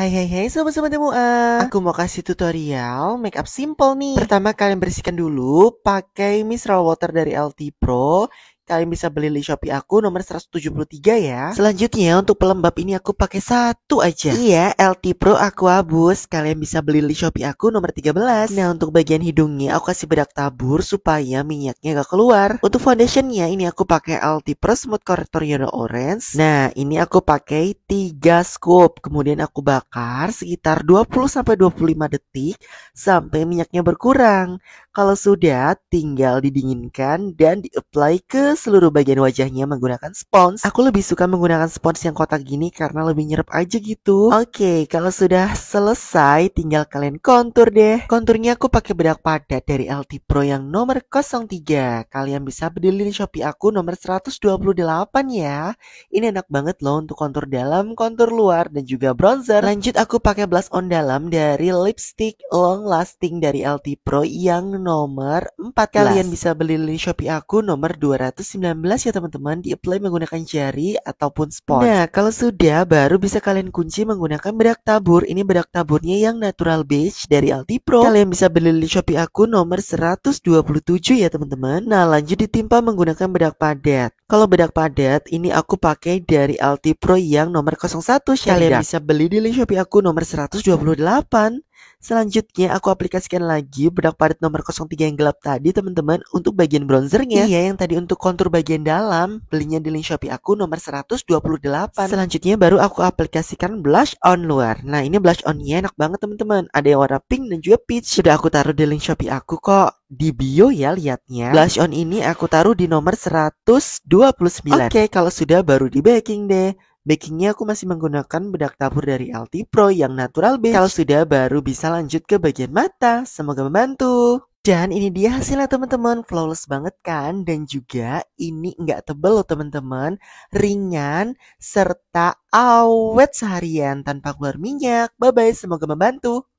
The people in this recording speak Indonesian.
Hai hai hai sobat-sobat MUA eh. Aku mau kasih tutorial make up simple nih Pertama kalian bersihkan dulu pakai mineral water dari LT Pro Kalian bisa beli di Shopee aku nomor 173 ya. Selanjutnya untuk pelembab ini aku pakai satu aja. Iya, LT Pro Aqua Boost. Kalian bisa beli di Shopee aku nomor 13. Nah, untuk bagian hidungnya aku kasih bedak tabur supaya minyaknya gak keluar. Untuk foundationnya ini aku pakai LT Pro Smooth Corrector Yellow Orange. Nah, ini aku pakai 3 scoop. Kemudian aku bakar sekitar 20 sampai 25 detik sampai minyaknya berkurang. Kalau sudah tinggal didinginkan dan di-apply ke seluruh bagian wajahnya menggunakan spons. Aku lebih suka menggunakan spons yang kotak gini karena lebih nyerap aja gitu. Oke, kalau sudah selesai tinggal kalian kontur deh. Konturnya aku pakai bedak padat dari LT Pro yang nomor 03. Kalian bisa beli di Shopee aku nomor 128 ya. Ini enak banget loh untuk kontur dalam, kontur luar, dan juga bronzer. Lanjut aku pakai blush on dalam dari lipstick long lasting dari LT Pro yang nomor 4. Kalian bisa beli di Shopee aku nomor 200 19 ya teman-teman di-apply menggunakan jari ataupun spons. Nah, kalau sudah baru bisa kalian kunci menggunakan bedak tabur. Ini bedak taburnya yang natural beige dari Pro. Kalian bisa beli di Shopee aku nomor 127 ya teman-teman. Nah, lanjut ditimpa menggunakan bedak padat. Kalau bedak padat ini aku pakai dari Pro yang nomor 01 Kalian bisa beli di Shopee aku nomor 128. Selanjutnya aku aplikasikan lagi bedak padat nomor 03 yang gelap tadi teman-teman untuk bagian bronzernya. Iya yang tadi untuk kontur bagian dalam belinya di link Shopee aku nomor 128. Selanjutnya baru aku aplikasikan blush on luar. Nah ini blush onnya enak banget teman-teman. Ada yang warna pink dan juga peach. Sudah aku taruh di link Shopee aku kok di bio ya liatnya. Blush on ini aku taruh di nomor 129. Oke okay, kalau sudah baru di baking deh. Bakingnya aku masih menggunakan bedak tabur dari LT Pro yang natural base. Kalau sudah baru bisa lanjut ke bagian mata. Semoga membantu. Dan ini dia hasilnya teman-teman, flawless banget kan? Dan juga ini nggak tebel loh teman-teman, ringan serta awet seharian tanpa keluar minyak. Bye-bye, semoga membantu.